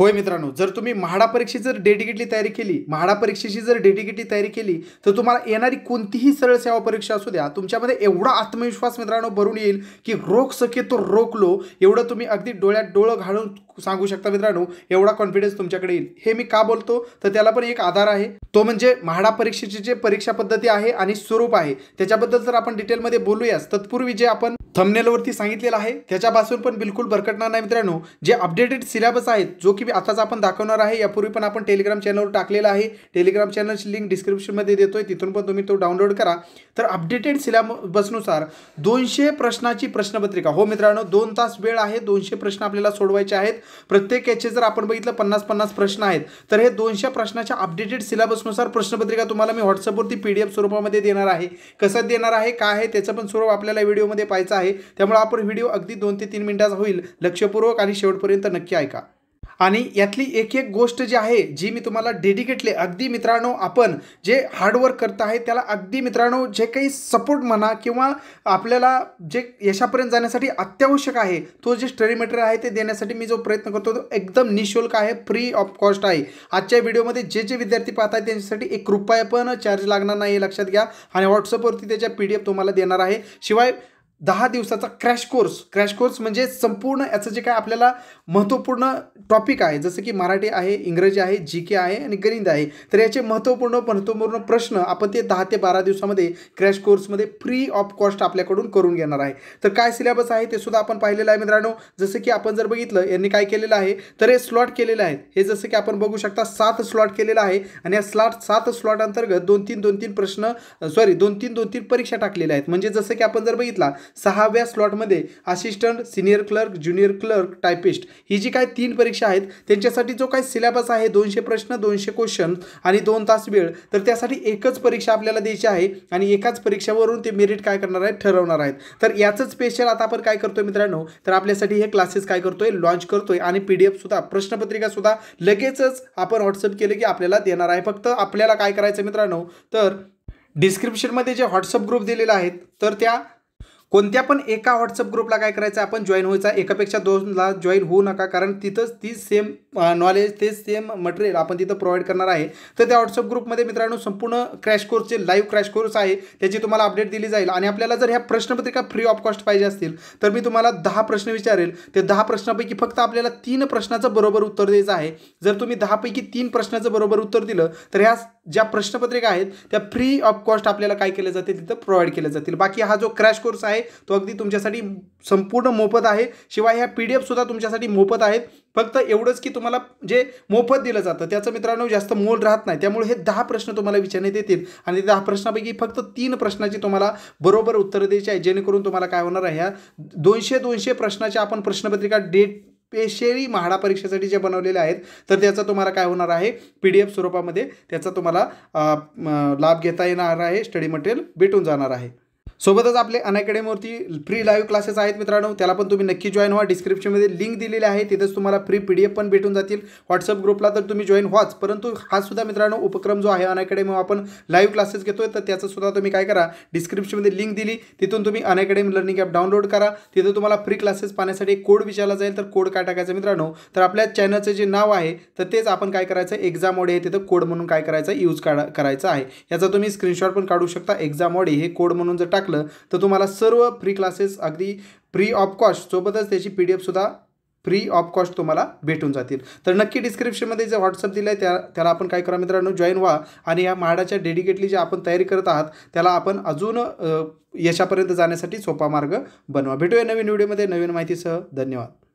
होय मित्रांनो जर तुम्ही म्हाडा परीक्षेची जर डेडिकेटली तयारी केली म्हाडा परीक्षेची जर डेडिकेटली तयारी केली तर तुम्हाला येणारी कोणतीही सरळ सेवा परीक्षा असू द्या तुमच्यामध्ये एवढा आत्मविश्वास मित्रांनो भरून येईल की रोख सके तो रोखलो एवढं तुम्ही अगदी डोळ्यात डोळं घालून सांगू शकता मित्रांनो एवढा कॉन्फिडन्स तुमच्याकडे येईल हे मी का बोलतो तर त्याला पण एक आधार आहे तो म्हणजे म्हाडा परीक्षेची जे परीक्षा पद्धती आहे आणि स्वरूप आहे त्याच्याबद्दल जर आपण डिटेलमध्ये बोलूयास तत्पूर्वी जे आपण थमनेलवरती सांगितलेलं आहे त्याच्यापासून पण बिलकुल भरकटणार नाही मित्रांनो जे अपडेटेड सिलेबस आहेत जो की आताच आपण दाखवणार आहे यापूर्वी पण आपण टेलिग्राम चॅनलवर टाकलेला आहे टेलिग्राम चॅनलची लिंक डिस्क्रिप्शनमध्ये देतोय तिथून पण तुम्ही तो डाउनलोड करा तर अपडेटेड सिलेबसनुसार दोनशे प्रश्नाची प्रश्नपत्रिका हो मित्रांनो दोन तास वेळ आहे दोनशे प्रश्न आपल्याला सोडवायचे आहेत प्रत्येक याचे जर आपण बघितलं पन्नास पन्नास प्रश्न आहेत तर हे दोनशे प्रश्नाच्या अपडेटेड सिलेबसनुसार प्रश्नपत्रिका तुम्हाला मी व्हॉट्सअपवरती पी डी एफ स्वरूपामध्ये देणार आहे कसं देणार आहे काय आहे त्याचं पण स्वरूप आपल्याला व्हिडिओमध्ये पाहायचं आहे आहे त्यामुळे आपण व्हिडिओ अगदी दोन ते तीन मिनिटाचा होईल लक्षपूर्वक आणि शेवटपर्यंत नक्की ऐका आणि यातली एक एक गोष्ट जी आहे जी मी तुम्हाला डेडिकेटले अगदी मित्रांनो आपण जे हार्डवर्क करत आहे त्याला अगदी मित्रांनो जे काही सपोर्ट म्हणा किंवा आपल्याला जे यशापर्यंत जाण्यासाठी अत्यावश्यक आहे तो जे स्टडी मटेरियल आहे ते देण्यासाठी मी जो प्रयत्न करतो तो एकदम निशुल्क आहे फ्री ऑफ कॉस्ट आहे आजच्या व्हिडिओमध्ये जे जे विद्यार्थी पाहत आहेत त्यांच्यासाठी एक रुपया पण चार्ज लागणार नाही लक्षात घ्या आणि व्हॉट्सअपवरती त्याच्या पी तुम्हाला देणार आहे शिवाय दहा दिवसाचा क्रॅश कोर्स क्रॅश कोर्स म्हणजे संपूर्ण याचं जे काय आपल्याला महत्त्वपूर्ण टॉपिक आहे जसं की मराठी आहे इंग्रजी आहे जी के आहे आणि गणित आहे तर याचे महत्त्वपूर्ण महत्त्वपूर्ण प्रश्न आपण ते दहा ते बारा दिवसामध्ये क्रॅश कोर्समध्ये फ्री ऑफ कॉस्ट आपल्याकडून करून घेणार आहे तर काय सिलेबस आहे ते सुद्धा आपण पाहिलेलं आहे मित्रांनो जसं की आपण जर बघितलं यांनी काय केलेलं आहे तर हे स्लॉट केलेले आहेत हे जसं की आपण बघू शकता सात स्लॉट केलेलं आहे आणि या स्लॉट सात स्लॉट अंतर्गत दोन तीन दोन तीन प्रश्न सॉरी दोन तीन दोन तीन परीक्षा टाकलेल्या आहेत म्हणजे जसं की आपण जर बघितला सहाव्या स्लॉटमध्ये assistant senior clerk junior clerk typist ही जी काय तीन परीक्षा आहेत त्यांच्यासाठी जो काय सिलेबस आहे दोनशे प्रश्न दोनशे क्वेश्चन आणि दोन तास वेळ तर त्यासाठी एकच परीक्षा आपल्याला द्यायची आहे आणि एकाच परीक्षेवरून ते मेरिट काय करणार आहेत ठरवणार आहेत तर याचं स्पेशल आता आपण काय करतोय मित्रांनो तर आपल्यासाठी हे क्लासेस काय करतोय लॉन्च करतोय आणि पी डी एफसुद्धा प्रश्नपत्रिकासुद्धा लगेचच आपण व्हॉट्सअप केलं की आपल्याला देणार आहे फक्त आपल्याला काय करायचं मित्रांनो तर डिस्क्रिप्शनमध्ये जे व्हॉट्सअप ग्रुप दिलेले आहेत तर त्या कोणत्या पण एका व्हॉट्सअप ग्रुपला काय करायचं आपण जॉईन व्हायचा एकापेक्षा दोनला जॉईन होऊ नका कारण तिथंच तीच सेम नॉलेज तेच सेम मटेरियल आपण तिथं प्रोव्हाइड करणार आहे तर त्या व्हॉट्सअप ग्रुपमध्ये मित्रांनो संपूर्ण क्रॅश कोर्सचे लाईव्ह क्रॅश कोर्स आहे त्याची तुम्हाला अपडेट दिली जाईल आणि आपल्याला जर ह्या प्रश्नपत्रिका फ्री ऑफ कॉस्ट पाहिजे असतील तर मी तुम्हाला दहा प्रश्न विचारेल ते दहा प्रश्नापैकी फक्त आपल्याला तीन प्रश्नाचं बरोबर उत्तर द्यायचं आहे जर तुम्ही दहापैकी तीन प्रश्नाचं बरोबर उत्तर दिलं तर ह्या ज्या प्रश्नपत्रिका आहेत त्या फ्री ऑफ कॉस्ट आपल्याला काय केल्या जातील तिथं प्रोव्हाइड केल्या जातील बाकी हा जो क्रॅश कोर्स आहे आहे तो अगदी तुमच्यासाठी संपूर्ण मोफत आहे शिवाय ह्या पी डी एफसुद्धा तुमच्यासाठी मोफत आहेत फक्त एवढंच की तुम्हाला जे मोफत दिलं जातं त्याचं मित्रांनो जास्त मोल राहत नाही त्यामुळे हे दहा प्रश्न तुम्हाला विचारण्यात येतील आणि दहा प्रश्नापैकी फक्त तीन प्रश्नाची तुम्हाला बरोबर उत्तर द्यायची आहे जेणेकरून तुम्हाला काय होणार आहे ह्या दोनशे दोनशे प्रश्नाच्या आपण प्रश्नपत्रिका डेट पेशेरी म्हाडा परीक्षेसाठी जे बनवलेले आहेत तर त्याचा तुम्हाला काय होणार आहे पी डी एफ स्वरूपामध्ये त्याचा तुम्हाला लाभ घेता येणार आहे स्टडी मटेरियल भेटून जाणार आहे सोबतच आपले अनॅकॅडमीवरती फ्री लाईव्ह क्लासेस आहेत मित्रांनो त्याला पण तुम्ही नक्की जॉईन व्हा डिस्क्रिप्शनमध्ये लिंक दिलेली आहे तिथेच तुम्हाला फ्री पी डी एफ पण भेटून जातील व्हॉट्सअप ग्रुपला तर तुम्ही जॉईन व्हाच परंतु हा सुद्धा मित्रांनो उपक्रम जो आहे अनॅकॅडमी आपण लाईव्ह क्लासेस घेतोय तर त्याचं सुद्धा तुम्ही काय करा डिस्क्रिप्शनमध्ये लिंक दिली तिथून तुम्ही अनॅकॅडमी लर्निंग ॲप डाउनलोड करा तिथं तुम्हाला फ्री क्लासेस पाहण्यासाठी कोड विचारला जाईल तर कोड काय टाकायचा मित्रांनो तर आपल्या चॅनलचं जे नाव आहे तर तेच आपण काय करायचं एक्झाम मोड हे तिथं कोड म्हणून काय करायचं यूज काढा करायचा आहे याचा तुम्ही स्क्रीनशॉट पण काढू शकता एक्झाम मोड हे कोड म्हणून जर टाक टाकलं तर तुम्हाला सर्व फ्री क्लासेस अगदी फ्री ऑफ कॉस्ट सोबतच त्याची पी डी एफसुद्धा फ्री ऑफ कॉस्ट तुम्हाला भेटून जातील तर नक्की डिस्क्रिप्शनमध्ये जे व्हॉट्सअप दिलं आहे त्या त्याला आपण काय करा मित्रांनो जॉईन व्हा आणि या म्हाडाच्या डेडिकेटली जे आपण तयारी करत आहात त्याला आपण अजून यशापर्यंत जाण्यासाठी सोपा मार्ग बनवा भेटूया नवीन व्हिडिओमध्ये नवीन माहितीसह धन्यवाद